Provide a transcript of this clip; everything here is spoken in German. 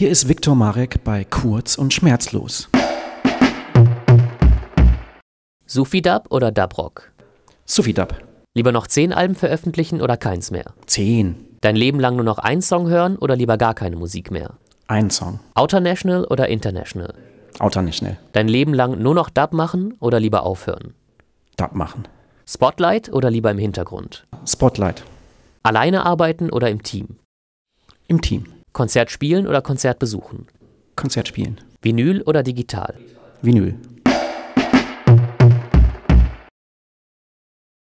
Hier ist Viktor Marek bei Kurz und Schmerzlos. Sufi-Dub oder Dub-Rock? Sufi-Dub. Lieber noch zehn Alben veröffentlichen oder keins mehr? Zehn. Dein Leben lang nur noch einen Song hören oder lieber gar keine Musik mehr? Ein Song. Outer National oder International? Outer National. Dein Leben lang nur noch Dub machen oder lieber aufhören? Dub machen. Spotlight oder lieber im Hintergrund? Spotlight. Alleine arbeiten oder im Team? Im Team. Konzert spielen oder Konzert besuchen? Konzert spielen. Vinyl oder digital? Vinyl.